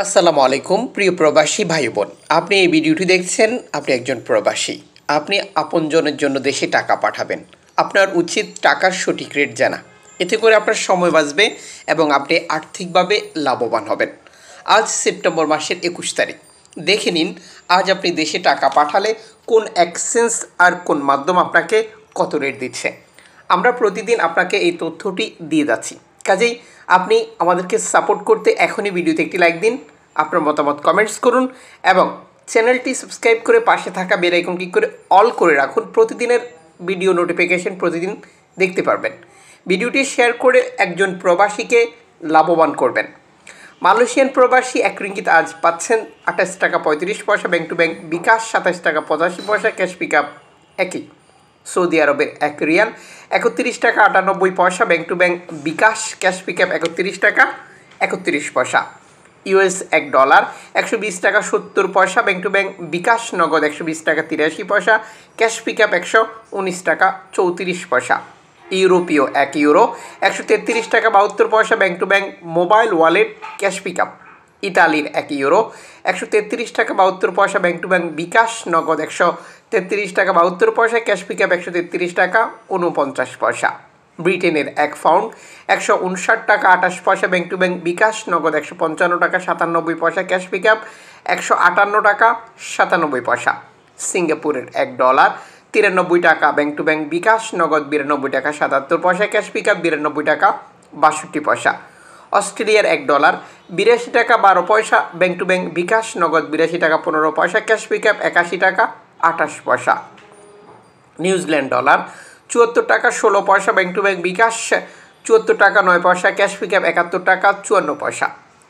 আসসালামু আলাইকুম প্রিয় প্রবাসী ভাই বোন আপনি এই ভিডিওটি দেখছেন আপনি একজন প্রবাসী আপনি আপনজনের জন্য দেশে টাকা পাঠাবেন আপনার উচিত টাকার সঠিক রেট জানা এতে করে আপনার সময় বাঁচবে এবং আপনি আর্থিকভাবে লাভবান হবেন আজ সেপ্টেম্বর মাসের একুশ তারিখ দেখে নিন আজ আপনি দেশে টাকা পাঠালে কোন এক্সচেঞ্জ আর কোন মাধ্যম আপনাকে কত রেট দিচ্ছে আমরা প্রতিদিন আপনাকে এই তথ্যটি দিয়ে যাচ্ছি কাজেই আপনি আমাদেরকে সাপোর্ট করতে এখনই ভিডিওতে একটি লাইক দিন আপনার মতামত কমেন্টস করুন এবং চ্যানেলটি সাবস্ক্রাইব করে পাশে থাকা বেল আইকন ক্লিক করে অল করে রাখুন প্রতিদিনের ভিডিও নোটিফিকেশন প্রতিদিন দেখতে পারবেন ভিডিওটি শেয়ার করে একজন প্রবাসীকে লাভবান করবেন মালয়েশিয়ান প্রবাসী এক রিঙ্গিত আজ পাচ্ছেন আঠাশ টাকা পঁয়ত্রিশ পয়সা ব্যাংক টু ব্যাংক বিকাশ সাতাশ টাকা পঁচাশি পয়সা ক্যাশ পিক আপ একই সৌদি আরবের এক রিয়াল একত্রিশ টাকা আটানব্বই পয়সা bank to bank bKash cash pickup একত্রিশ টাকা একত্রিশ পয়সা ইউএস এক ডলার একশো বিশ টাকা সত্তর পয়সা ব্যাংক টু ব্যাংক বিকাশ নগদ একশো বিশ টাকা তিরাশি পয়সা ক্যাশ পিকআপ একশো উনিশ টাকা চৌত্রিশ পয়সা ইউরোপীয় এক ইউরো একশো তেত্রিশ টাকা বাহাত্তর পয়সা bank to bank mobile wallet cash pickup ইতালির এক ইউরো একশো তেত্রিশ টাকা বাহাত্তর পয়সা ব্যাংক টু ব্যাংক বিকাশ নগদ একশো তেত্রিশ টাকা বাহাত্তর পয়সা ক্যাশ পিক আপ একশো তেত্রিশ টাকা উনপঞ্চাশ পয়সা ব্রিটেনের এক ফাউন্ড একশো উনষাট টাকা আঠাশ পয়সা ব্যাংক টু ব্যাংক বিকাশ নগদ একশো পঞ্চান্ন টাকা সাতানব্বই পয়সা ক্যাশ পিক আপ একশো আটান্ন টাকা সাতানব্বই পয়সা সিঙ্গাপুরের এক ডলার তিরানব্বই টাকা ব্যাংক টু ব্যাংক বিকাশ নগদ বিরানব্বই টাকা সাতাত্তর পয়সা ক্যাশ পিক আপ বিরানব্বই টাকা বাষট্টি পয়সা অস্ট্রেলিয়ার এক ডলার বিরাশি টাকা বারো পয়সা ব্যাংক টু ব্যাংক বিকাশ নগদ বিরাশি টাকা পনেরো পয়সা ক্যাশ পিক আপ একাশি টাকা আঠাশ পয়সা নিউজিল্যান্ড ডলার চুয়াত্তর টাকা ষোলো পয়সা ব্যাংক টু ব্যাংক বিকাশ চুয়াত্তর টাকা নয় পয়সা ক্যাশ পিকআপ একাত্তর টাকা চুয়ান্ন পয়সা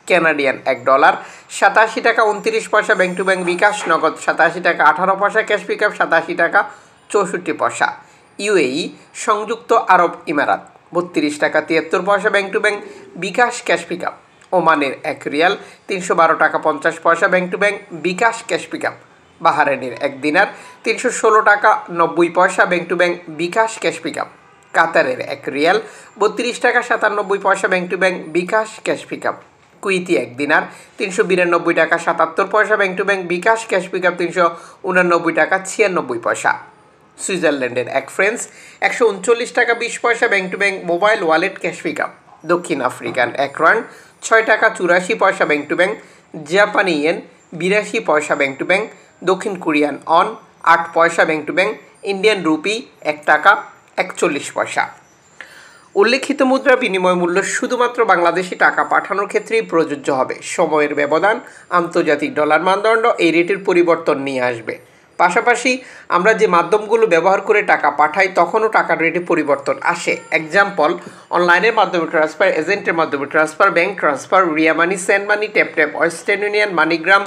ক্যানাডিয়ান এক ডলার সাতাশি টাকা উনত্রিশ পয়সা ব্যাংক টু ব্যাংক বিকাশ নগদ সাতাশি টাকা আঠারো পয়সা ক্যাশ পিকআপ সাতাশি টাকা চৌষট্টি পয়সা ইউএই সংযুক্ত আরব ইমারাত বত্রিশ টাকা তিয়াত্তর পয়সা bank to bank bKash cash pickup ওমানের এক রিয়াল তিনশো বারো টাকা পঞ্চাশ পয়সা bank to bank bKash cash pickup বাহারেনের এক দিনার তিনশো ষোলো টাকা নব্বই পয়সা bank to bank bKash cash pick কাতারের এক রিয়াল বত্রিশ টাকা সাতানব্বই পয়সা bank to bank bKash cash pick up Kuwaiti এক দিনার তিনশো বিরানব্বই টাকা সাতাত্তর পয়সা bank to bank bKash cash pick up তিনশো উনানব্বই টাকা ছিয়ানব্বই পয়সা সুইজারল্যান্ডের এক ফ্রেন্স একশো উনচল্লিশ টাকা বিশ পয়সা bank to bank mobile wallet cash pick up দক্ষিণ আফ্রিকান এক রান ছয় টাকা চুরাশি পয়সা ব্যাংক টু ব্যাংক জাপানি ইয়েন বিরাশি পয়সা ব্যাংক টু ব্যাংক দক্ষিণ কোরিয়ান অন আট পয়সা bank to bank Indian rupee এক টাকা একচল্লিশ পয়সা উল্লেখিত মুদ্রা বিনিময় মূল্য শুধুমাত্র বাংলাদেশে টাকা পাঠানোর ক্ষেত্রেই প্রযোজ্য হবে সময়ের ব্যবধান আন্তর্জাতিক ডলার মানদণ্ড এই রেটের পরিবর্তন নিয়ে আসবে পাশাপাশি আমরা যে মাধ্যমগুলো ব্যবহার করে টাকা পাঠাই তখনও টাকার রেটে পরিবর্তন আসে এক্সাম্পল অনলাইনের মাধ্যমে ট্রান্সফার এজেন্টের মাধ্যমে transfer bank transfer Ria money send money tap tap Western Union MoneyGram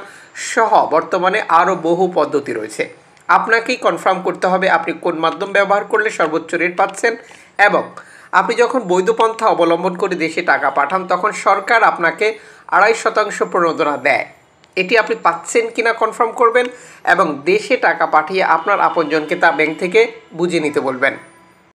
সহ বর্তমানে আরও বহু পদ্ধতি রয়েছে আপনাকেই কনফার্ম করতে হবে আপনি কোন মাধ্যম ব্যবহার করলে সর্বোচ্চ রেট পাচ্ছেন এবং আপনি যখন বৈধ পন্থা অবলম্বন করে দেশে টাকা পাঠান তখন সরকার আপনাকে আড়াই শতাংশ প্রণোদনা দেয় এটি আপনি পাচ্ছেন কিনা কনফার্ম করবেন এবং দেশে টাকা পাঠিয়ে আপনার আপনজনকে তা ব্যাংক থেকে বুঝে নিতে বলবেন